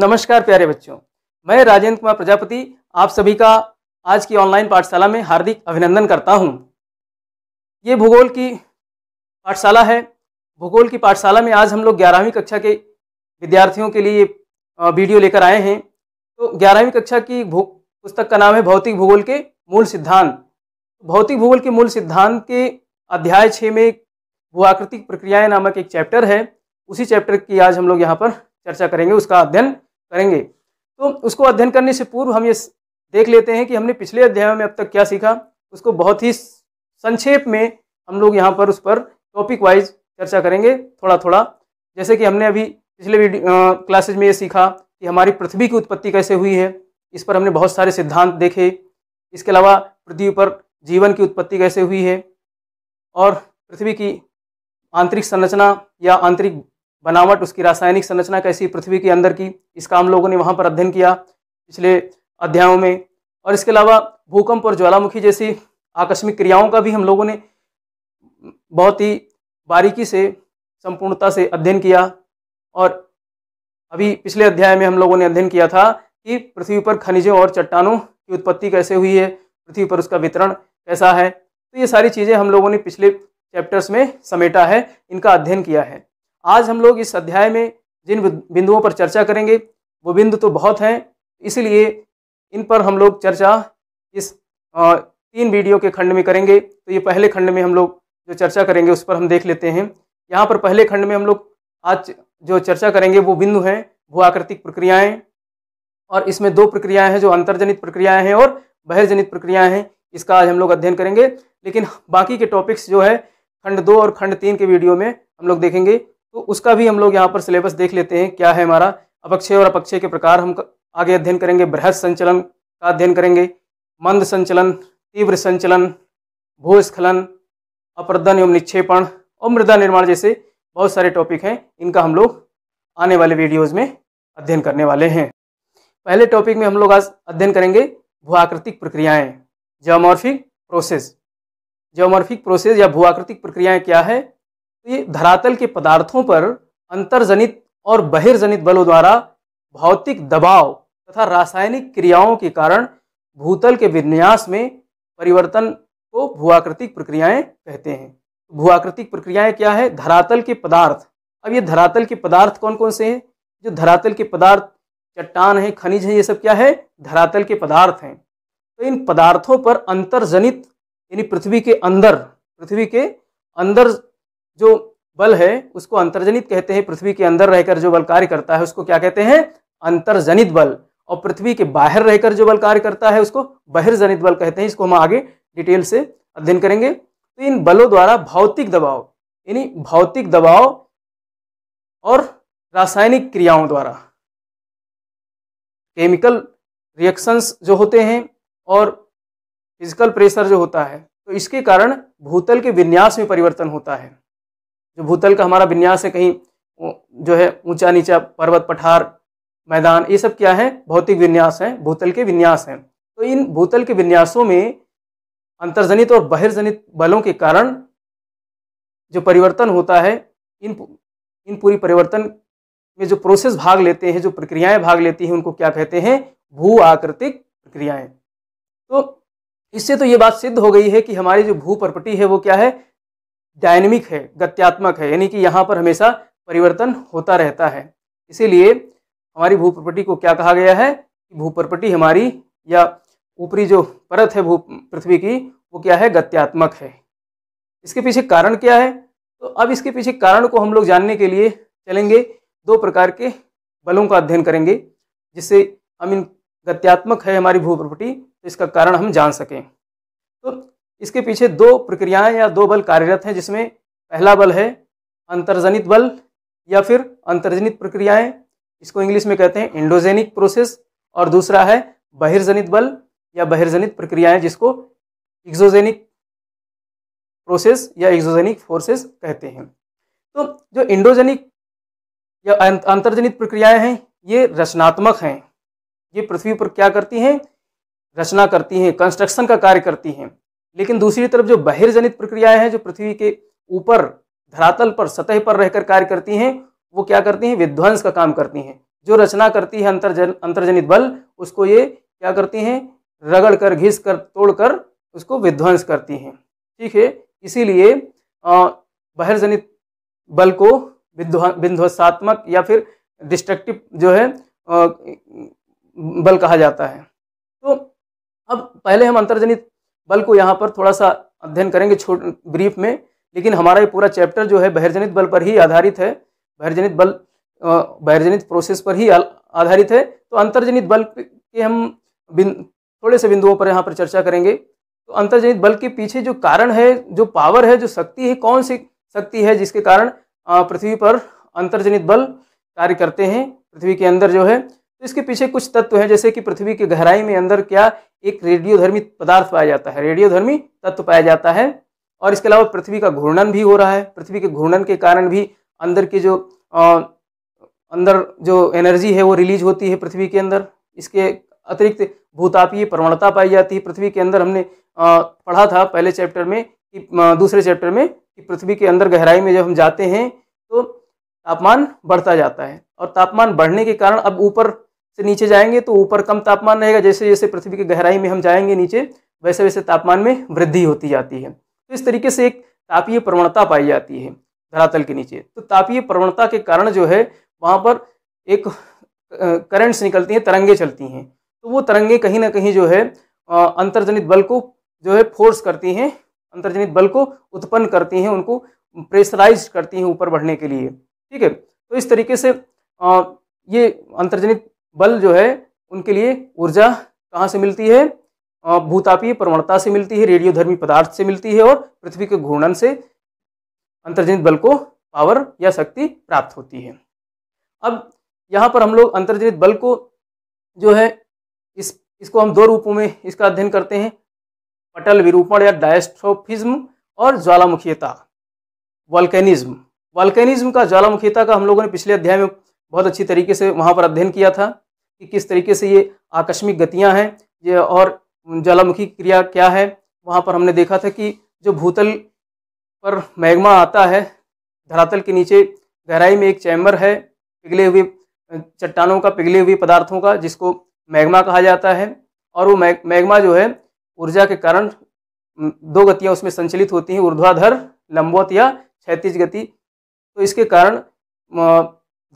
नमस्कार प्यारे बच्चों मैं राजेंद्र कुमार प्रजापति आप सभी का आज की ऑनलाइन पाठशाला में हार्दिक अभिनंदन करता हूं। ये भूगोल की पाठशाला है भूगोल की पाठशाला में आज हम लोग ग्यारहवीं कक्षा के विद्यार्थियों के लिए वीडियो लेकर आए हैं तो ग्यारहवीं कक्षा की पुस्तक का नाम है भौतिक भूगोल के मूल सिद्धांत भौतिक भूगोल के मूल सिद्धांत के अध्याय छः में भूआकृतिक प्रक्रियाएं नामक एक चैप्टर है उसी चैप्टर की आज हम लोग यहाँ पर चर्चा करेंगे उसका अध्ययन करेंगे तो उसको अध्ययन करने से पूर्व हम ये देख लेते हैं कि हमने पिछले अध्याय में अब तक क्या सीखा उसको बहुत ही संक्षेप में हम लोग यहाँ पर उस पर टॉपिक वाइज चर्चा करेंगे थोड़ा थोड़ा जैसे कि हमने अभी पिछले वीडियो क्लासेज में ये सीखा कि हमारी पृथ्वी की उत्पत्ति कैसे हुई है इस पर हमने बहुत सारे सिद्धांत देखे इसके अलावा पृथ्वी पर जीवन की उत्पत्ति कैसे हुई है और पृथ्वी की आंतरिक संरचना या आंतरिक बनावट उसकी रासायनिक संरचना कैसी पृथ्वी के अंदर की इसका हम लोगों ने वहाँ पर अध्ययन किया पिछले अध्यायों में और इसके अलावा भूकंप और ज्वालामुखी जैसी आकस्मिक क्रियाओं का भी हम लोगों ने बहुत ही बारीकी से संपूर्णता से अध्ययन किया और अभी पिछले अध्याय में हम लोगों ने अध्ययन किया था कि पृथ्वी पर खनिजों और चट्टानों की उत्पत्ति कैसे हुई है पृथ्वी पर उसका वितरण कैसा है तो ये सारी चीज़ें हम लोगों ने पिछले चैप्टर्स में समेटा है इनका अध्ययन किया है आज हम लोग इस अध्याय में जिन बिंदुओं पर चर्चा करेंगे वो बिंदु तो बहुत हैं इसलिए इन पर हम लोग चर्चा इस तीन वीडियो के खंड में करेंगे तो ये पहले खंड में हम लोग जो चर्चा करेंगे उस पर हम देख लेते हैं यहाँ पर पहले खंड में हम लोग आज जो चर्चा करेंगे वो बिंदु हैं भू आकृतिक प्रक्रियाएँ और इसमें दो प्रक्रियाएँ हैं जो अंतर्जनित प्रक्रियाएँ हैं और बहिर्जनित प्रक्रियाएँ हैं इसका आज हम लोग अध्ययन करेंगे लेकिन बाकी के टॉपिक्स जो है खंड दो और खंड तीन के वीडियो में हम लोग देखेंगे तो उसका भी हम लोग यहाँ पर सिलेबस देख लेते हैं क्या है हमारा अपक्षय और अपक्षय के प्रकार हम आगे अध्ययन करेंगे बृहद संचलन का अध्ययन करेंगे मंद संचलन तीव्र संचलन भूस्खलन अपर्दन एवं निक्षेपण और मृदा निर्माण जैसे बहुत सारे टॉपिक हैं इनका हम लोग आने वाले वीडियोज़ में अध्ययन करने वाले हैं पहले टॉपिक में हम लोग आज अध्ययन करेंगे भूआकृतिक प्रक्रियाएं ज्योमॉर्फिक प्रोसेस ज्योमॉर्फिक प्रोसेस या भूआकृतिक प्रक्रियाएं क्या है तो ये धरातल के पदार्थों पर अंतर्जनित और बहिर्जनित बलों द्वारा भौतिक दबाव तथा रासायनिक क्रियाओं के कारण भूतल के विन्यास में परिवर्तन को भूआकृतिक प्रक्रियाएं कहते हैं तो भूआकृतिक प्रक्रियाएं क्या है धरातल के पदार्थ अब ये धरातल के पदार्थ कौन कौन से हैं जो धरातल के पदार्थ चट्टान है खनिज है ये सब क्या है धरातल के पदार्थ हैं तो इन पदार्थों पर अंतर्जनित यानी पृथ्वी के अंदर पृथ्वी के अंदर जो बल है उसको अंतर्जनित कहते हैं पृथ्वी के अंदर रहकर जो बल कार्य करता है उसको क्या कहते हैं अंतर्जनित बल और पृथ्वी के बाहर रहकर जो बल कार्य करता है उसको बहिर्जनित बल कहते हैं इसको हम आगे डिटेल से अध्ययन करेंगे तो इन बलों द्वारा भौतिक दबाव यानी भौतिक दबाव और रासायनिक क्रियाओं द्वारा केमिकल रिएक्शंस जो होते हैं और फिजिकल प्रेशर जो होता है तो इसके कारण भूतल के विन्यास में परिवर्तन होता है जो भूतल का हमारा विन्यास है कहीं जो है ऊंचा नीचा पर्वत पठार मैदान ये सब क्या है भौतिक विन्यास हैं भूतल के विन्यास हैं तो इन भूतल के विन्यासों में अंतर्जनित और बहिर्जनित बलों के कारण जो परिवर्तन होता है इन इन पूरी परिवर्तन में जो प्रोसेस भाग लेते हैं जो प्रक्रियाएं भाग लेती हैं उनको क्या कहते हैं भू आकृतिक प्रक्रियाएं तो इससे तो ये बात सिद्ध हो गई है कि हमारी जो भू प्रपटी है वो क्या है डायनेमिक है गत्यात्मक है यानी कि यहाँ पर हमेशा परिवर्तन होता रहता है इसीलिए हमारी भूप्रपटी को क्या कहा गया है कि हमारी या ऊपरी जो परत है भू पृथ्वी की वो क्या है गत्यात्मक है इसके पीछे कारण क्या है तो अब इसके पीछे कारण को हम लोग जानने के लिए चलेंगे दो प्रकार के बलों का अध्ययन करेंगे जिससे हम इन गत्यात्मक है हमारी भूप्रपटी तो इसका कारण हम जान सकें तो इसके पीछे दो प्रक्रियाएं या दो बल कार्यरत हैं जिसमें पहला बल है अंतर्जनित बल या फिर अंतर्जनित प्रक्रियाएं इसको इंग्लिश में कहते हैं इंडोजेनिक प्रोसेस और दूसरा है बहिर्जनित बल या बहिर्जनित प्रक्रियाएं जिसको एक्जोजेनिक प्रोसेस या एक्जोजेनिक फोर्सेस कहते हैं तो जो इंडोजेनिक या अं-, अंतर्जनित प्रक्रियाएं हैं ये रचनात्मक हैं ये पृथ्वी पर क्या करती हैं रचना करती हैं कंस्ट्रक्शन का कार्य करती हैं लेकिन दूसरी तरफ जो बहिर्जनित प्रक्रियाएं हैं जो पृथ्वी के ऊपर धरातल पर सतह पर रहकर कार्य करती हैं वो क्या करती हैं विध्वंस का काम करती हैं जो रचना करती है अंतरजन अंतर्जनित बल उसको ये क्या करती हैं रगड़ कर घिस कर तोड़ कर उसको विध्वंस करती हैं ठीक है इसीलिए बहिर्जनित बल को विध्वंसात्मक या फिर डिस्ट्रक्टिव जो है आ, बल कहा जाता है तो अब पहले हम अंतर्जनित बल को यहाँ पर थोड़ा सा अध्ययन करेंगे छोट ब्रीफ में लेकिन हमारा ये पूरा चैप्टर जो है बहिर्जनित बल पर ही आधारित है बहिर्जनित बल बहिर्जनित प्रोसेस पर ही आधारित है तो अंतर्जनित बल के हम बिन थोड़े से बिंदुओं पर यहाँ पर चर्चा करेंगे तो अंतर्जनित बल के पीछे जो कारण है जो पावर है जो शक्ति है कौन सी शक्ति है जिसके कारण पृथ्वी पर अंतर्जनित बल कार्य करते हैं पृथ्वी के अंदर जो है तो इसके पीछे कुछ तत्व हैं जैसे कि पृथ्वी की गहराई में अंदर क्या एक रेडियोधर्मी पदार्थ पाया जाता है रेडियोधर्मी तत्व पाया जाता है और इसके अलावा पृथ्वी का घूर्णन भी हो रहा है पृथ्वी के घूर्णन के कारण भी अंदर की जो आ, अंदर जो एनर्जी है वो रिलीज होती है पृथ्वी के अंदर इसके अतिरिक्त भूतापीय प्रवणता पाई जाती है पृथ्वी के अंदर हमने आ, पढ़ा था पहले चैप्टर में कि दूसरे चैप्टर में कि पृथ्वी के अंदर गहराई में जब हम जाते हैं तो तापमान बढ़ता जाता है और तापमान बढ़ने के कारण अब ऊपर से नीचे जाएंगे तो ऊपर कम तापमान रहेगा जैसे जैसे पृथ्वी की गहराई में हम जाएंगे नीचे वैसे वैसे तापमान में वृद्धि होती जाती है तो इस तरीके से एक तापीय प्रवणता पाई जाती है धरातल के नीचे तो तापीय प्रवणता के कारण जो है वहाँ पर एक करंट्स निकलती हैं तरंगे चलती हैं तो वो तरंगे कहीं ना कहीं जो है अंतर्जनित बल को जो है फोर्स करती हैं अंतर्जनित बल को उत्पन्न करती हैं उनको प्रेशराइज करती हैं ऊपर बढ़ने के लिए ठीक है तो इस तरीके से ये अंतर्जनित बल जो है उनके लिए ऊर्जा कहाँ से मिलती है भूतापीय प्रवणता से मिलती है रेडियोधर्मी पदार्थ से मिलती है और पृथ्वी के घूर्णन से अंतर्जनित बल को पावर या शक्ति प्राप्त होती है अब यहाँ पर हम लोग अंतर्जनित बल को जो है इस इसको हम दो रूपों में इसका अध्ययन करते हैं पटल विरूपण या डायस्ट्रोफिज्म और ज्वालामुखीयता वॉल्केनिज्म वॉल्केनिज्म का ज्वालामुखीयता का हम लोगों ने पिछले अध्याय में बहुत अच्छी तरीके से वहाँ पर अध्ययन किया था कि किस तरीके से ये आकस्मिक गतियाँ हैं ये और ज्वालामुखी क्रिया क्या है वहाँ पर हमने देखा था कि जो भूतल पर मैग्मा आता है धरातल के नीचे गहराई में एक चैम्बर है पिघले हुए चट्टानों का पिघले हुए पदार्थों का जिसको मैग्मा कहा जाता है और वो मैग्मा जो है ऊर्जा के कारण दो गतियाँ उसमें संचलित होती हैं ऊर्ध्वाधर लंबवत या क्षैतिज गति तो इसके कारण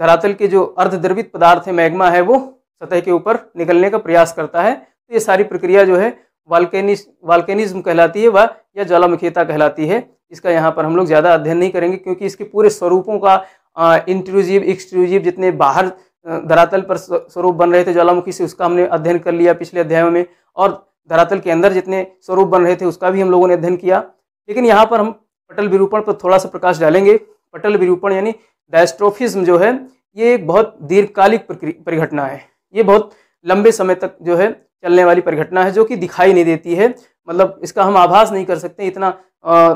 धरातल के जो अर्धद्रवित पदार्थ है मैग्मा है वो सतह के ऊपर निकलने का प्रयास करता है तो ये सारी प्रक्रिया जो है वाल्केनिस वाल्केनिज्म कहलाती है व या ज्वालामुखीता कहलाती है इसका यहाँ पर हम लोग ज़्यादा अध्ययन नहीं करेंगे क्योंकि इसके पूरे स्वरूपों का इंट्रूजिव एक्सक्लूजिव जितने बाहर धरातल पर स्वरूप बन रहे थे ज्वालामुखी से उसका हमने अध्ययन कर लिया पिछले अध्यायों में और धरातल के अंदर जितने स्वरूप बन रहे थे उसका भी हम लोगों ने अध्ययन किया लेकिन यहाँ पर हम पटल विरूपण पर थोड़ा सा प्रकाश डालेंगे पटल विरूपण यानी डायस्ट्रोफिज्म जो है ये एक बहुत दीर्घकालिक परिघटना है ये बहुत लंबे समय तक जो है चलने वाली परिघटना है जो कि दिखाई नहीं देती है मतलब इसका हम आभास नहीं कर सकते इतना आ,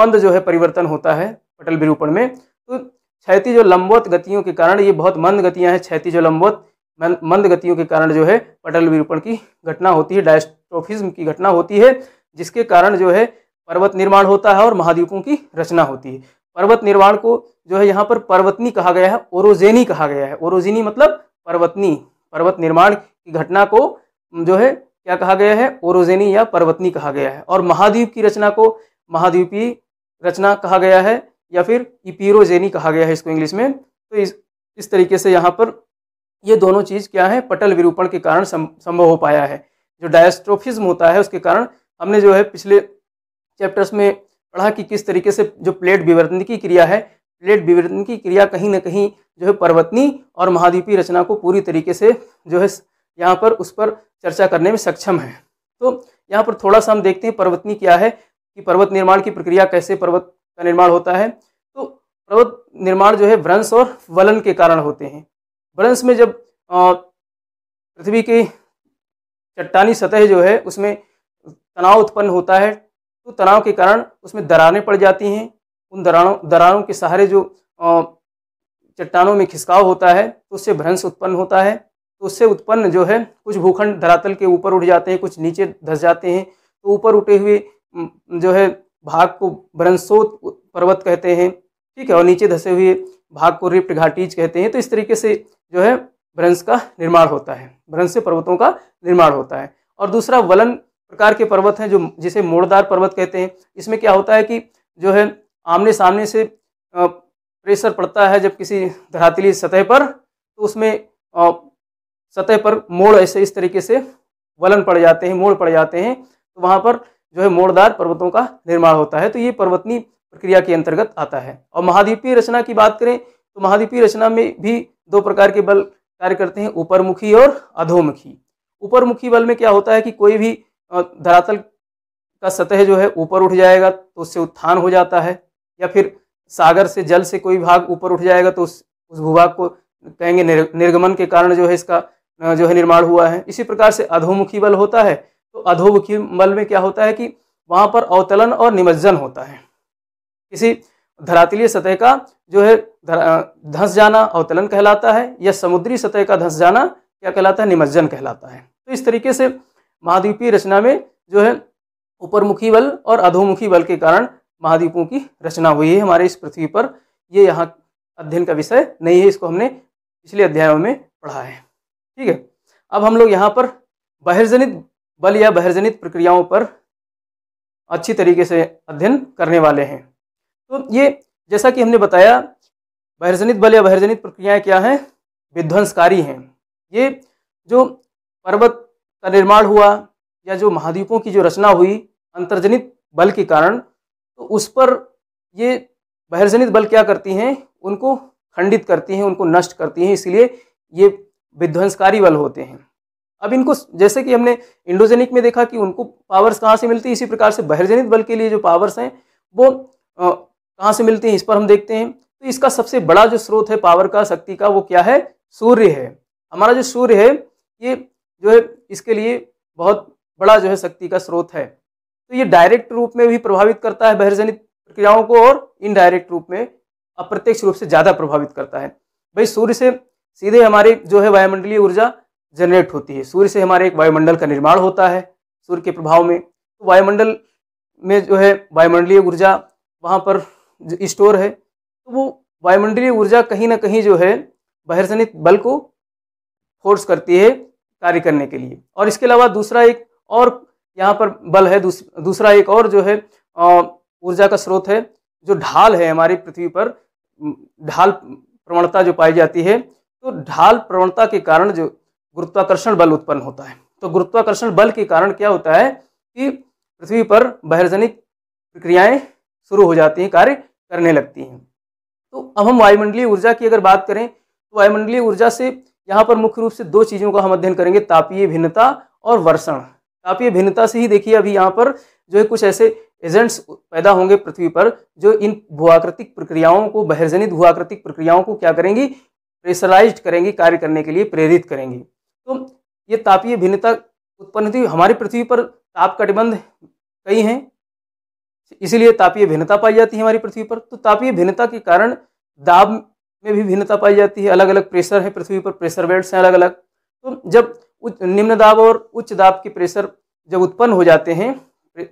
मंद जो है परिवर्तन होता है पटल विरूपण में तो क्षति जो लंबवत गतियों के कारण ये बहुत मंद गतियां हैं क्षति जो लंबवत मंद गतियों के कारण जो है पटल विरूपण की घटना होती है डायस्ट्रोफिज्म की घटना होती है जिसके कारण जो है पर्वत निर्माण होता है और महाद्वीपों की रचना होती है पर्वत निर्माण को जो है यहाँ पर पर्वतनी कहा गया है ओरोजेनी कहा गया है ओरोजेनी मतलब पर्वतनी पर्वत निर्माण की घटना को जो है क्या कहा गया है ओरोजेनी या पर्वतनी कहा गया है और महाद्वीप की रचना को महाद्वीपी रचना कहा गया है या फिर इपीरोजेनी कहा गया है इसको इंग्लिश में तो इस इस तरीके से यहाँ पर ये दोनों चीज़ क्या है पटल विरूपण के कारण संभव हो पाया है जो डायस्ट्रोफिज्म होता है उसके कारण हमने जो है पिछले चैप्टर्स में पढ़ा कि किस तरीके से जो प्लेट विवर्तन की क्रिया है प्लेट विवर्तन की क्रिया कहीं ना कहीं जो है पर्वतनी और महाद्वीपीय रचना को पूरी तरीके से जो है यहाँ पर उस पर चर्चा करने में सक्षम है तो यहाँ पर थोड़ा सा हम देखते हैं पर्वतनी क्या है कि पर्वत निर्माण की प्रक्रिया कैसे पर्वत का निर्माण होता है तो पर्वत निर्माण जो है भ्रंश और वलन के कारण होते हैं भ्रंश में जब पृथ्वी की चट्टानी सतह जो है उसमें तनाव उत्पन्न होता है तो तनाव के कारण उसमें दरारें पड़ जाती हैं उन दरारों दरारों के सहारे जो चट्टानों में खिसकाव होता है तो उससे भ्रंश उत्पन्न होता है तो उससे उत्पन्न जो है कुछ भूखंड धरातल के ऊपर उठ जाते हैं कुछ नीचे धस जाते हैं तो ऊपर उठे हुए जो है भाग को भ्रंशोत पर्वत कहते हैं ठीक है और नीचे धसे हुए भाग को रिप्ट घाटीज कहते हैं तो इस तरीके से जो है भ्रंश का निर्माण होता है भ्रंश से पर्वतों का निर्माण होता है और दूसरा वलन प्रकार के पर्वत हैं जो जिसे मोड़दार पर्वत कहते हैं इसमें क्या होता है कि जो है आमने सामने से प्रेशर पड़ता है जब किसी धरातली सतह पर तो उसमें सतह पर मोड़ ऐसे इस तरीके से वलन पड़ जाते हैं मोड़ पड़ जाते हैं तो वहाँ पर जो है मोड़दार पर्वतों का निर्माण होता है तो ये पर्वतनी प्रक्रिया के अंतर्गत आता है और महाद्वीपीय रचना की बात करें तो महाद्वीपीय रचना में भी दो प्रकार के बल कार्य करते हैं ऊपरमुखी और अधोमुखी ऊपरमुखी बल में क्या होता है कि कोई भी धरातल का सतह जो है ऊपर उठ जाएगा तो उससे उत्थान हो जाता है या फिर सागर से जल से कोई भाग ऊपर उठ जाएगा तो उस उस भूभाग को कहेंगे निर, निर्गमन के कारण जो है इसका जो है निर्माण हुआ है इसी प्रकार से अधोमुखी बल होता है तो अधोमुखी बल में क्या होता है कि वहाँ पर अवतलन और निमज्जन होता है किसी धरातलीय सतह का जो है धंस जाना अवतलन कहलाता है या समुद्री सतह का धंस जाना क्या कहलाता है निमज्जन कहलाता है तो इस तरीके से महाद्वीपीय रचना में जो है मुखी बल और अधोमुखी बल के कारण महाद्वीपों की रचना हुई है हमारे इस पृथ्वी पर ये यहाँ अध्ययन का विषय नहीं है इसको हमने पिछले अध्यायों में पढ़ा है ठीक है अब हम लोग यहाँ पर बहिर्जनित बल या बहिर्जनित प्रक्रियाओं पर अच्छी तरीके से अध्ययन करने वाले हैं तो ये जैसा कि हमने बताया बहिर्जनित बल या बहिर्जनित प्रक्रियाएं क्या हैं विध्वंसकारी हैं ये जो पर्वत का निर्माण हुआ या जो महाद्वीपों की जो रचना हुई अंतर्जनित बल के कारण उस पर ये बहिर्जनित बल क्या करती हैं उनको खंडित करती हैं उनको नष्ट करती हैं इसलिए ये विध्वंसकारी बल होते हैं अब इनको जैसे कि हमने इंडोजेनिक में देखा कि उनको पावर्स कहाँ से मिलती है इसी प्रकार से बहिर्जनित बल के लिए जो पावर्स हैं वो कहाँ से मिलती हैं इस पर हम देखते हैं तो इसका सबसे बड़ा जो स्रोत है पावर का शक्ति का वो क्या है सूर्य है हमारा जो सूर्य है ये जो है इसके लिए बहुत बड़ा जो है शक्ति का स्रोत है तो ये डायरेक्ट रूप में भी प्रभावित करता है बहिर्जनित प्रक्रियाओं को और इनडायरेक्ट रूप में अप्रत्यक्ष रूप से ज़्यादा प्रभावित करता है भाई सूर्य से सीधे हमारे जो है वायुमंडलीय ऊर्जा जनरेट होती है सूर्य से हमारे एक वायुमंडल का निर्माण होता है सूर्य के प्रभाव में तो वायुमंडल में जो है वायुमंडलीय ऊर्जा वहाँ पर स्टोर है तो वो वायुमंडलीय ऊर्जा कहीं ना कहीं जो है बहिर्जनित बल को फोर्स करती है कार्य करने के लिए और इसके अलावा दूसरा एक और यहाँ पर बल है दूस, दूसरा एक और जो है ऊर्जा का स्रोत है जो ढाल है हमारी पृथ्वी पर ढाल प्रवणता जो पाई जाती है तो ढाल प्रवणता के कारण जो गुरुत्वाकर्षण बल उत्पन्न होता है तो गुरुत्वाकर्षण बल के कारण क्या होता है कि पृथ्वी पर बहिर्जनिक प्रक्रियाएं शुरू हो जाती हैं कार्य करने लगती हैं तो अब हम वायुमंडलीय ऊर्जा की अगर बात करें तो वायुमंडलीय ऊर्जा से यहाँ पर मुख्य रूप से दो चीज़ों का हम अध्ययन करेंगे तापीय भिन्नता और वर्षण आप ये भिन्नता से ही देखिए अभी यहाँ पर जो है कुछ ऐसे एजेंट्स पैदा होंगे पृथ्वी पर जो इन भूआकृतिक प्रक्रियाओं को बहिर्जनित भूआकृतिक प्रक्रियाओं को क्या करेंगी प्रेशराइज करेंगी कार्य करने के लिए प्रेरित करेंगी तो ये तापीय भिन्नता उत्पन्न होती हमारी पृथ्वी पर ताप कटिबंध कई हैं इसीलिए तापीय भिन्नता पाई जाती है हमारी पृथ्वी पर तो तापीय भिन्नता के कारण दाब में भी भिन्नता पाई जाती है अलग अलग प्रेशर है पृथ्वी पर प्रेशर बेल्ट हैं अलग अलग तो जब निम्न दाब और उच्च दाब के प्रेशर जब उत्पन्न हो जाते हैं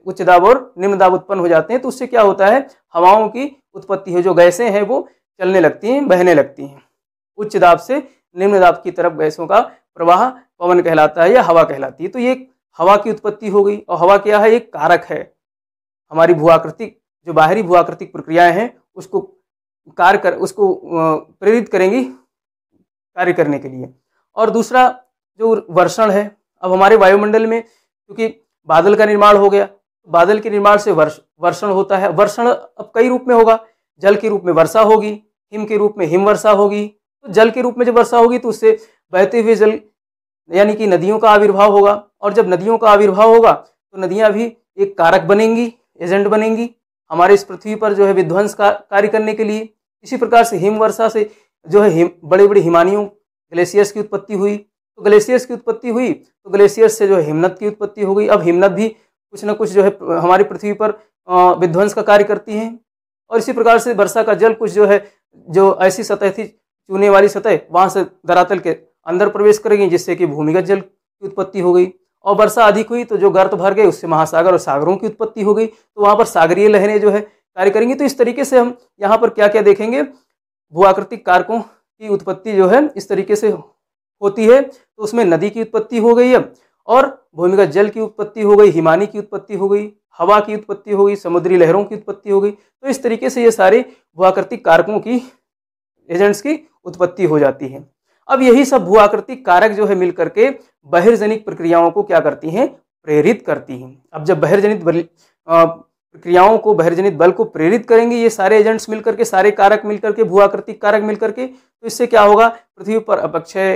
उच्च दाब और निम्न दाब उत्पन्न हो जाते हैं तो उससे क्या होता है हवाओं की उत्पत्ति है जो गैसें हैं वो चलने लगती हैं बहने लगती हैं उच्च दाब से निम्न दाब की तरफ गैसों का प्रवाह पवन कहलाता है या हवा कहलाती है तो ये हवा की उत्पत्ति हो गई और हवा क्या है एक कारक है हमारी भूआकृतिक जो बाहरी भूआकृतिक प्रक्रियाएं हैं उसको कार्य कर उसको प्रेरित करेंगी कार्य करने के लिए और दूसरा जो वर्षण है अब हमारे वायुमंडल में क्योंकि बादल का निर्माण हो गया बादल के निर्माण से वर्ष वर्षण होता है वर्षण अब कई रूप में होगा जल के रूप में वर्षा होगी हिम के रूप में हिम वर्षा होगी तो जल के रूप में जब वर्षा होगी तो उससे बहते हुए जल यानी कि नदियों का आविर्भाव होगा और जब नदियों का आविर्भाव होगा तो नदियाँ भी एक कारक बनेंगी एजेंट बनेंगी हमारे इस पृथ्वी पर जो है विध्वंस का कार्य करने के लिए इसी प्रकार से हिम वर्षा से जो है हिम बड़े बड़े हिमानियों ग्लेशियर्स की उत्पत्ति हुई तो ग्लेशियर्स की उत्पत्ति हुई तो ग्लेशियर्स से जो हिमनद की उत्पत्ति हो गई अब हिमनद भी कुछ ना कुछ जो है हमारी पृथ्वी पर विध्वंस का कार्य करती हैं और इसी प्रकार से वर्षा का जल कुछ जो है जो ऐसी सतह थी चूने वाली सतह वहाँ से धरातल के अंदर प्रवेश करेगी जिससे कि भूमिगत जल की उत्पत्ति हो गई और वर्षा अधिक हुई तो जो गर्त भर गए उससे महासागर और सागरों की उत्पत्ति हो गई तो वहाँ पर सागरीय लहरें जो है कार्य करेंगी तो इस तरीके से हम यहाँ पर क्या क्या देखेंगे भूआकृतिक कारकों की उत्पत्ति जो है इस तरीके से होती है तो उसमें नदी की उत्पत्ति हो गई है और भूमिगत जल की उत्पत्ति हो गई हिमानी की उत्पत्ति हो गई हवा की उत्पत्ति हो गई समुद्री लहरों की उत्पत्ति हो गई तो इस तरीके से ये सारे भूआकृतिक कारकों की एजेंट्स की उत्पत्ति हो जाती है अब यही सब भूआकृतिक कारक जो है मिलकर के बहिर्जनिक प्रक्रियाओं को क्या करती हैं प्रेरित करती हैं अब जब बहिर्जनित बल प्रक्रियाओं को बहिर्जनित बल को प्रेरित करेंगे ये सारे एजेंट्स मिलकर के सारे कारक मिलकर के भूआकृतिक कारक मिलकर के तो इससे क्या होगा पृथ्वी पर अपक्षय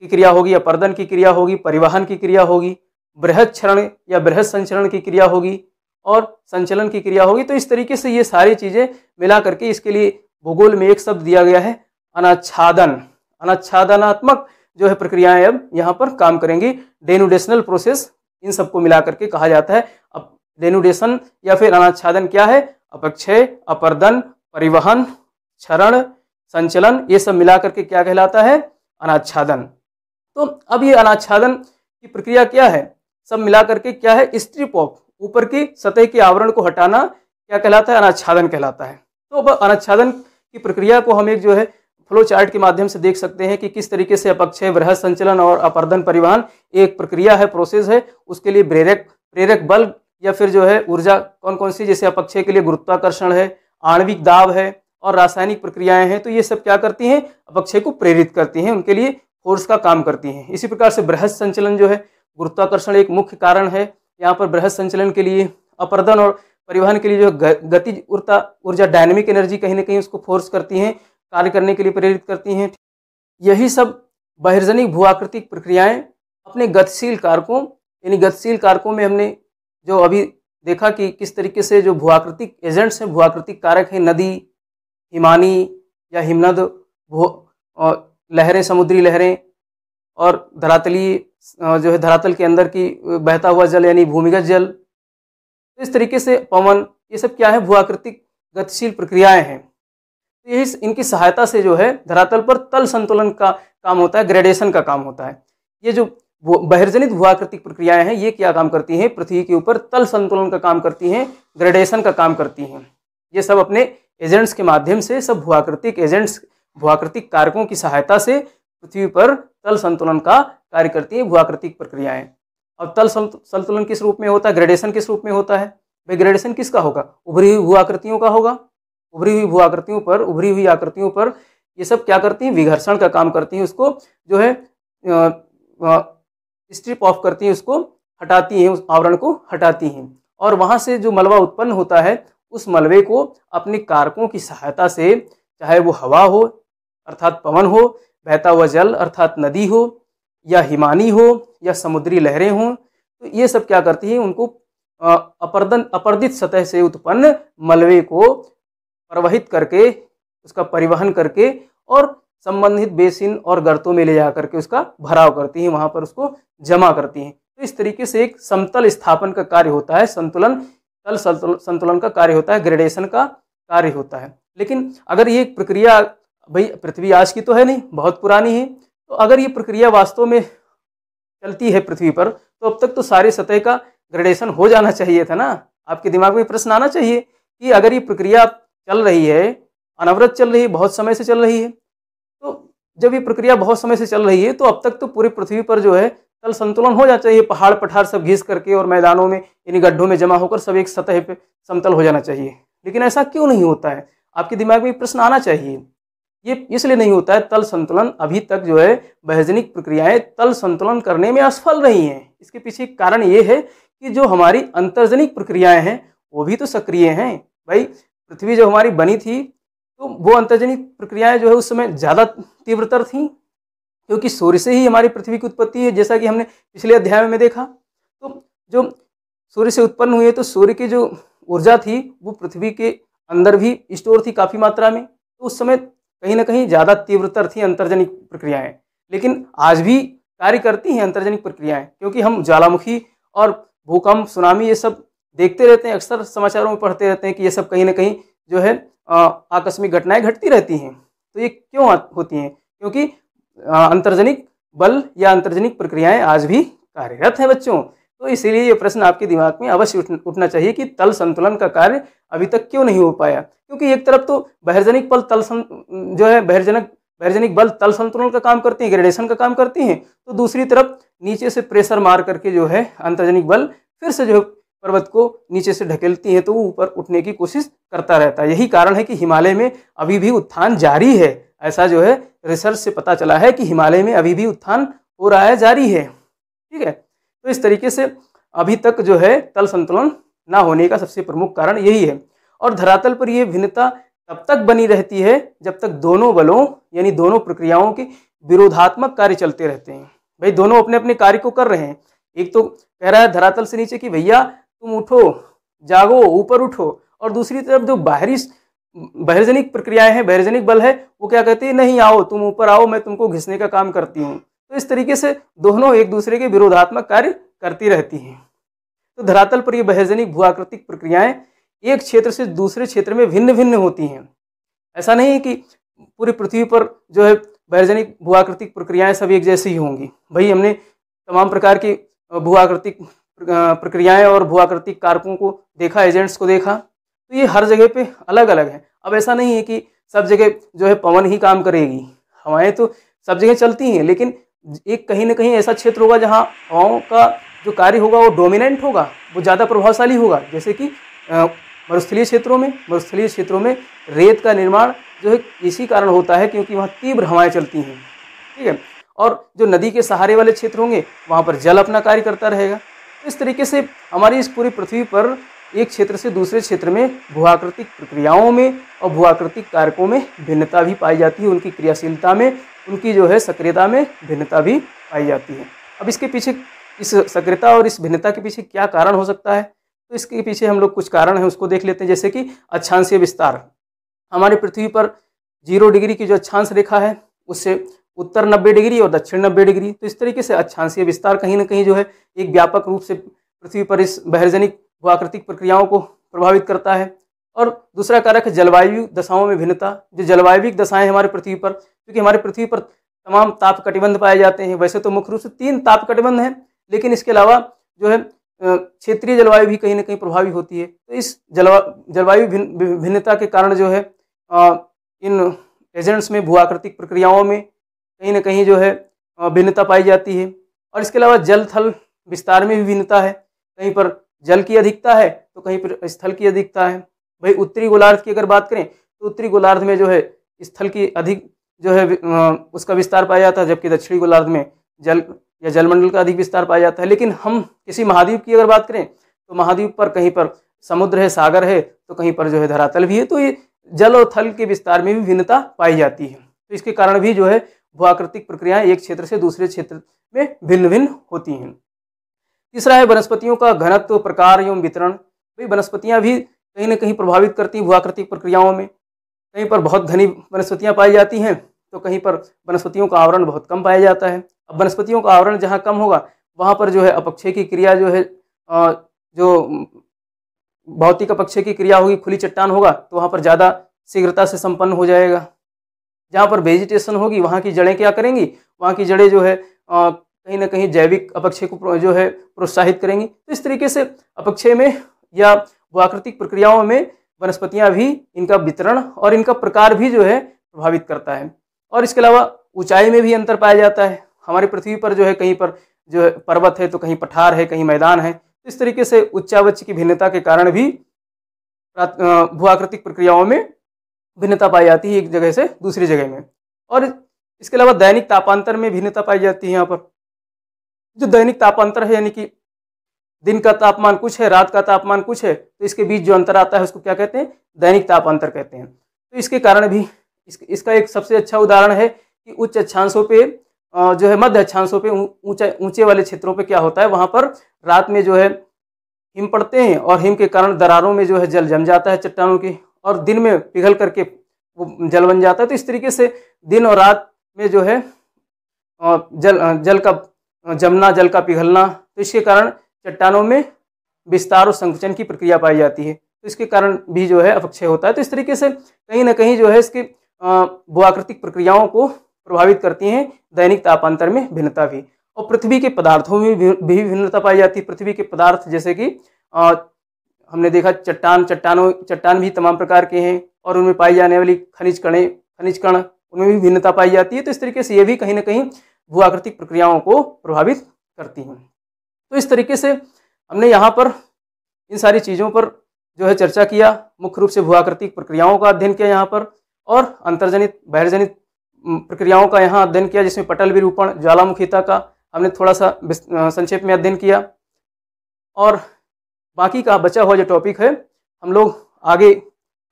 की क्रिया होगी अपर्दन की क्रिया होगी परिवहन की क्रिया होगी बृहद क्षरण या बृहद संचरण की क्रिया होगी और संचलन की क्रिया होगी तो इस तरीके से ये सारी चीज़ें मिला करके इसके लिए भूगोल में एक शब्द दिया गया है अनाच्छादन अनाच्छादनात्मक जो है प्रक्रियाएं अब यहाँ पर काम करेंगी डेनुडेशनल प्रोसेस इन सबको मिला करके कहा जाता है अब डेनुडेशन या फिर अनाच्छादन क्या है अपक्षय अपर्दन परिवहन क्षरण संचलन ये सब मिला करके क्या कहलाता है अनाच्छादन तो अब ये अनाच्छादन की प्रक्रिया क्या है सब मिला करके क्या है ऑफ ऊपर की सतह के आवरण को हटाना क्या कहलाता है अनाच्छादन कहलाता है तो अब अनाच्छादन की प्रक्रिया को हम एक जो है फ्लो चार्ट के माध्यम से देख सकते हैं कि किस तरीके से अपक्षय वृह संचलन और अपर्दन परिवहन एक प्रक्रिया है प्रोसेस है उसके लिए प्रेरक प्रेरक बल या फिर जो है ऊर्जा कौन कौन सी जैसे अपक्षय के लिए गुरुत्वाकर्षण है आणविक दाब है और रासायनिक प्रक्रियाएं हैं तो ये सब क्या करती हैं अपक्षय को प्रेरित करती हैं उनके लिए फोर्स का काम करती हैं इसी प्रकार से बृहद संचलन जो है गुरुत्वाकर्षण एक मुख्य कारण है यहाँ पर बृहद संचलन के लिए अपर्दन और परिवहन के लिए जो गति ऊर्जा ऊर्जा डायनेमिक एनर्जी कहीं ना कहीं उसको फोर्स करती हैं कार्य करने के लिए प्रेरित करती हैं यही सब बहिर्जनिक भूआकृतिक प्रक्रियाएं अपने गतिशील कारकों यानी गतिशील कारकों में हमने जो अभी देखा कि किस तरीके से जो भूआकृतिक एजेंट्स हैं भूआकृतिक कारक हैं नदी हिमानी या हिमनद भू लहरें समुद्री लहरें और धरातली जो है धरातल के अंदर की बहता हुआ जल यानी भूमिगत जल तो इस तरीके से पवन ये सब क्या है भूआकृतिक गतिशील प्रक्रियाएं हैं तो यही इनकी सहायता से जो है धरातल पर तल संतुलन का काम होता है ग्रेडेशन का काम होता है ये जो बहिर्जनित भूआकृतिक प्रक्रियाएं हैं ये क्या काम करती हैं पृथ्वी के ऊपर तल संतुलन का काम करती हैं ग्रेडेशन का काम करती हैं ये सब अपने एजेंट्स के माध्यम से सब भूआकृतिक एजेंट्स भूआकृतिक कारकों की सहायता से पृथ्वी पर तल संतुलन का कार्य करती है भूआकृतिक प्रक्रियाएं अब तल संतुलन किस रूप में होता है ग्रेडेशन किस रूप में होता है भाई ग्रेडेशन किसका होगा उभरी हुई भूआकृतियों का होगा उभरी हुई भूआकृतियों पर उभरी हुई आकृतियों पर ये सब क्या करती हैं विघर्षण का काम करती हैं उसको जो है स्ट्रिप ऑफ करती हैं उसको हटाती हैं उस आवरण को हटाती हैं और वहाँ से जो मलबा उत्पन्न होता है उस मलबे को अपने कारकों की सहायता से चाहे वो हवा हो अर्थात पवन हो बहता हुआ जल अर्थात नदी हो या हिमानी हो या समुद्री लहरें हों तो ये सब क्या करती हैं उनको अपर्दन अपर्दित सतह से उत्पन्न मलबे को प्रवाहित करके उसका परिवहन करके और संबंधित बेसिन और गर्तों में ले जा करके उसका भराव करती हैं वहाँ पर उसको जमा करती हैं तो इस तरीके से एक समतल स्थापन का कार्य होता है संतुलन तल संतुलन का कार्य होता है ग्रेडेशन का कार्य होता है लेकिन अगर ये प्रक्रिया भाई पृथ्वी आज की तो है नहीं बहुत पुरानी है तो अगर ये प्रक्रिया वास्तव में चलती है पृथ्वी पर तो अब तक तो सारे सतह का ग्रेडेशन हो जाना चाहिए था ना आपके दिमाग में प्रश्न आना चाहिए कि अगर ये प्रक्रिया चल रही है अनवरत चल रही है बहुत समय से चल रही है तो जब ये प्रक्रिया बहुत समय से चल रही है तो अब तक तो पूरी पृथ्वी पर जो है तल संतुलन हो जाना चाहिए पहाड़ पठार सब घिस करके और मैदानों में इन गड्ढों में जमा होकर सब एक सतह पर समतल हो जाना चाहिए लेकिन ऐसा क्यों नहीं होता है आपके दिमाग में प्रश्न आना चाहिए ये इसलिए नहीं होता है तल संतुलन अभी तक जो है वैज्ञानिक प्रक्रियाएं तल संतुलन करने में असफल रही हैं इसके पीछे कारण ये है कि जो हमारी अंतर्जनिक प्रक्रियाएं हैं वो भी तो सक्रिय हैं भाई पृथ्वी जो हमारी बनी थी तो वो अंतर्जनिक प्रक्रियाएं जो है उस समय ज़्यादा तीव्रतर थी क्योंकि सूर्य से ही हमारी पृथ्वी की उत्पत्ति है जैसा कि हमने पिछले अध्याय में देखा तो जो सूर्य से उत्पन्न हुए तो सूर्य की जो ऊर्जा थी वो पृथ्वी के अंदर भी स्टोर थी काफ़ी मात्रा में तो उस समय कहीं ना कहीं ज़्यादा तीव्रतर थी अंतर्जनिक प्रक्रियाएं लेकिन आज भी कार्य करती हैं अंतर्जनिक प्रक्रियाएं क्योंकि हम ज्वालामुखी और भूकंप सुनामी ये सब देखते रहते हैं अक्सर समाचारों में पढ़ते रहते हैं कि ये सब कहीं ना कहीं जो है आकस्मिक घटनाएं घटती रहती हैं तो ये क्यों होती हैं क्योंकि अंतर्जनिक बल या अंतर्जनिक प्रक्रियाएं आज भी कार्यरत हैं बच्चों तो इसीलिए ये प्रश्न आपके दिमाग में अवश्य उठना चाहिए कि तल संतुलन का कार्य अभी तक क्यों नहीं हो पाया क्योंकि एक तरफ तो बहिर्जनिक पल तल जो है बहिर्जनक बहिर्जनिक बल तल संतुलन का काम करती हैं ग्रेडेशन का काम करती हैं तो दूसरी तरफ नीचे से प्रेशर मार करके जो है अंतर्जनिक बल फिर से जो पर्वत को नीचे से ढकेलती हैं तो वो ऊपर उठने की कोशिश करता रहता है यही कारण है कि हिमालय में अभी भी उत्थान जारी है ऐसा जो है रिसर्च से पता चला है कि हिमालय में अभी भी उत्थान हो रहा है जारी है ठीक है तो इस तरीके से अभी तक जो है तल संतुलन ना होने का सबसे प्रमुख कारण यही है और धरातल पर यह भिन्नता तब तक बनी रहती है जब तक दोनों बलों यानी दोनों प्रक्रियाओं के विरोधात्मक कार्य चलते रहते हैं भाई दोनों अपने अपने कार्य को कर रहे हैं एक तो कह रहा है धरातल से नीचे कि भैया तुम उठो जागो ऊपर उठो और दूसरी तरफ जो बाहरी बहिर्जनिक प्रक्रियाएं हैं बहिर्जनिक बल है वो क्या कहती है नहीं आओ तुम ऊपर आओ मैं तुमको घिसने का काम करती हूँ तो इस तरीके से दोनों एक दूसरे के विरोधात्मक कार्य करती रहती हैं तो धरातल पर ये बहिर्जनिक भूआकृतिक प्रक्रियाएं एक क्षेत्र से दूसरे क्षेत्र में भिन्न भिन्न होती हैं ऐसा नहीं है कि पूरी पृथ्वी पर जो है वैज्ञानिक भूआकृतिक प्रक्रियाएं सब एक जैसी ही होंगी भाई हमने तमाम प्रकार की भूआकृतिक प्रक्रियाएं और भूआकृतिक कारकों को देखा एजेंट्स को देखा तो ये हर जगह पे अलग अलग है अब ऐसा नहीं है कि सब जगह जो है पवन ही काम करेगी हवाएं तो सब जगह चलती हैं लेकिन एक कहीं ना कहीं ऐसा क्षेत्र होगा जहाँ हवाओं का जो कार्य होगा वो डोमिनेंट होगा वो ज़्यादा प्रभावशाली होगा जैसे कि मरुस्थलीय क्षेत्रों में मरुस्थलीय क्षेत्रों में रेत का निर्माण जो है इसी कारण होता है क्योंकि वहाँ तीव्र हवाएं चलती हैं ठीक है और जो नदी के सहारे वाले क्षेत्र होंगे वहाँ पर जल अपना कार्य करता रहेगा तो इस तरीके से हमारी इस पूरी पृथ्वी पर एक क्षेत्र से दूसरे क्षेत्र में भूआकृतिक प्रक्रियाओं में और भूआकृतिक कारकों में भिन्नता भी पाई जाती है उनकी क्रियाशीलता में उनकी जो है सक्रियता में भिन्नता भी पाई जाती है अब इसके पीछे इस सक्रियता और इस भिन्नता के पीछे क्या कारण हो सकता है तो इसके पीछे हम लोग कुछ कारण हैं उसको देख लेते हैं जैसे कि अच्छांशीय विस्तार हमारी पृथ्वी पर जीरो डिग्री की जो अच्छांश रेखा है उससे उत्तर नब्बे डिग्री और दक्षिण नब्बे डिग्री तो इस तरीके से अच्छांशीय विस्तार कहीं ना कहीं जो है एक व्यापक रूप से पृथ्वी पर इस बहरजनिक भूआकृतिक प्रक्रियाओं को प्रभावित करता है और दूसरा कारक है जलवायु दशाओं में भिन्नता जो जलवायुविक दशाएं हमारे पृथ्वी पर क्योंकि हमारे पृथ्वी पर तमाम ताप कटिबंध पाए जाते हैं वैसे तो मुख्य रूप से तीन ताप कटिबंध हैं लेकिन इसके अलावा जो है क्षेत्रीय जलवायु भी कहीं ना कहीं प्रभावी होती है तो इस जलवा जलवायु भिन्नता के कारण जो है इन एजेंट्स में भूआकृतिक प्रक्रियाओं में कहीं ना कहीं जो है भिन्नता पाई जाती है और इसके अलावा जल थल विस्तार में भी भिन्नता है कहीं पर जल की अधिकता है तो कहीं पर स्थल की अधिकता है भाई उत्तरी गोलार्ध की अगर बात करें तो उत्तरी गोलार्ध में जो है स्थल की अधिक जो है उसका विस्तार पाया जाता है जबकि दक्षिणी गोलार्ध में जल या जलमंडल का अधिक विस्तार पाया जाता है लेकिन हम किसी महाद्वीप की अगर बात करें तो महाद्वीप पर कहीं पर समुद्र है सागर है तो कहीं पर जो है धरातल भी है तो ये जल और थल के विस्तार में भी भिन्नता पाई जाती है तो इसके कारण भी जो है भूआकृतिक प्रक्रियाएं एक क्षेत्र से दूसरे क्षेत्र में भिन्न भिन्न होती हैं तीसरा है वनस्पतियों का घनत्व प्रकार एवं वितरण भाई तो वनस्पतियाँ भी कहीं ना कहीं प्रभावित करती हैं भूआकृतिक प्रक्रियाओं में कहीं पर बहुत घनी वनस्पतियाँ पाई जाती हैं तो कहीं पर वनस्पतियों का आवरण बहुत कम पाया जाता है अब वनस्पतियों का आवरण जहाँ कम होगा वहाँ पर जो है अपक्षय की क्रिया जो है जो भौतिक अपक्षय की क्रिया होगी खुली चट्टान होगा तो वहाँ पर ज़्यादा शीघ्रता से संपन्न हो जाएगा जहाँ पर वेजिटेशन होगी वहाँ की जड़ें क्या करेंगी वहाँ की जड़ें जो है कहीं ना कहीं जैविक अपक्षय को जो है प्रोत्साहित करेंगी तो इस तरीके से अपक्षय में या वाकृतिक प्रक्रियाओं में वनस्पतियाँ भी इनका वितरण और इनका प्रकार भी जो है प्रभावित करता है और इसके अलावा ऊंचाई में भी अंतर पाया जाता है हमारी पृथ्वी पर जो है कहीं पर जो है पर्वत है तो कहीं पठार है कहीं मैदान है तो इस तरीके से उच्चावच की भिन्नता के कारण भी भूआकृतिक प्रक्रियाओं में भिन्नता पाई जाती है एक जगह से दूसरी जगह में और इसके अलावा दैनिक तापांतर में भिन्नता पाई जाती है यहाँ पर जो दैनिक तापांतर है यानी कि दिन का तापमान कुछ है रात का तापमान कुछ है तो इसके बीच जो अंतर आता है उसको क्या कहते हैं दैनिक तापांतर कहते हैं तो इसके कारण भी इस, इसका एक सबसे अच्छा उदाहरण है कि उच्च अक्षांशों पे जो है मध्य अक्षांशों पे ऊंचा ऊंचे वाले क्षेत्रों पे क्या होता है वहाँ पर रात में जो है हिम पड़ते हैं और हिम के कारण दरारों में जो है जल जम जाता है चट्टानों की और दिन में पिघल करके वो जल बन जाता है तो इस तरीके से दिन और रात में जो है जल जल का जमना जल का पिघलना तो इसके कारण चट्टानों में विस्तार और संकुचन की प्रक्रिया पाई जाती है तो इसके कारण भी जो है अपक्षय होता है तो इस तरीके से कहीं ना कहीं जो है इसके भूआकृतिक प्रक्रियाओं को प्रभावित करती हैं दैनिक तापांतर में भिन्नता भी और पृथ्वी के पदार्थों में भी भिन्नता पाई जाती है पृथ्वी के पदार्थ जैसे कि हमने देखा चट्टान चट्टानों चट्टान भी तमाम प्रकार के हैं और उनमें पाई जाने वाली खनिज कणें खनिज कण उनमें भी भिन्नता पाई जाती है तो इस तरीके से ये भी कहीं ना कहीं भूआकृतिक प्रक्रियाओं को प्रभावित करती हैं तो इस तरीके से हमने यहाँ पर इन सारी चीज़ों पर जो है चर्चा किया मुख्य रूप से भूआकृतिक प्रक्रियाओं का अध्ययन किया यहाँ पर और अंतर्जनित बहिर्जनित प्रक्रियाओं का यहाँ अध्ययन किया जिसमें पटल विरूपण ज्वालामुखीता का हमने थोड़ा सा संक्षेप में अध्ययन किया और बाकी का बचा हुआ जो टॉपिक है हम लोग आगे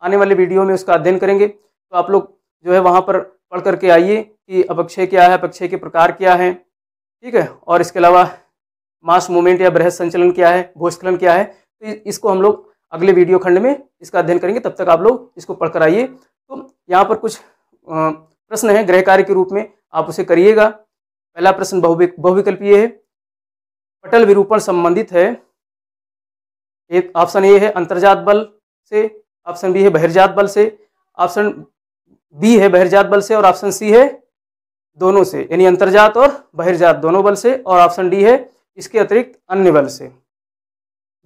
आने वाले वीडियो में उसका अध्ययन करेंगे तो आप लोग जो है वहाँ पर पढ़ करके आइए कि अपक्षय क्या है अपक्षय के प्रकार क्या हैं ठीक है और इसके अलावा मास मूवमेंट या बृहद संचलन क्या है भूस्खलन क्या है तो इसको हम लोग अगले वीडियो खंड में इसका अध्ययन करेंगे तब तक आप लोग इसको पढ़कर आइए तो यहाँ पर कुछ प्रश्न है गृह कार्य के रूप में आप उसे करिएगा पहला प्रश्न बहुविकल्पीय है पटल विरूपण संबंधित है एक ऑप्शन ए है अंतर्जात बल से ऑप्शन बी है बहिर्जात बल से ऑप्शन बी है बहिर्जात बल से और ऑप्शन सी है दोनों से यानी अंतर्जात और बहिर्जात दोनों बल से और ऑप्शन डी है इसके अतिरिक्त अन्य बल से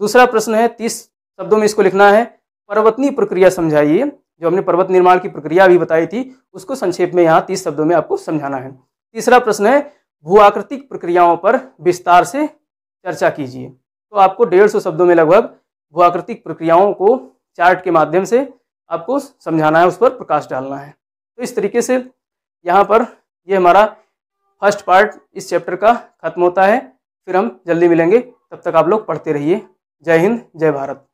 दूसरा प्रश्न है तीस शब्दों में इसको लिखना है परवतनी प्रक्रिया समझाइए जो हमने पर्वत निर्माण की प्रक्रिया भी बताई थी उसको संक्षेप में यहाँ तीस शब्दों में आपको समझाना है तीसरा प्रश्न है भू आकृतिक प्रक्रियाओं पर विस्तार से चर्चा कीजिए तो आपको डेढ़ सौ शब्दों में लगभग भू आकृतिक प्रक्रियाओं को चार्ट के माध्यम से आपको समझाना है उस पर प्रकाश डालना है तो इस तरीके से यहाँ पर ये हमारा फर्स्ट पार्ट इस चैप्टर का खत्म होता है फिर हम जल्दी मिलेंगे तब तक आप लोग पढ़ते रहिए जय हिंद जय भारत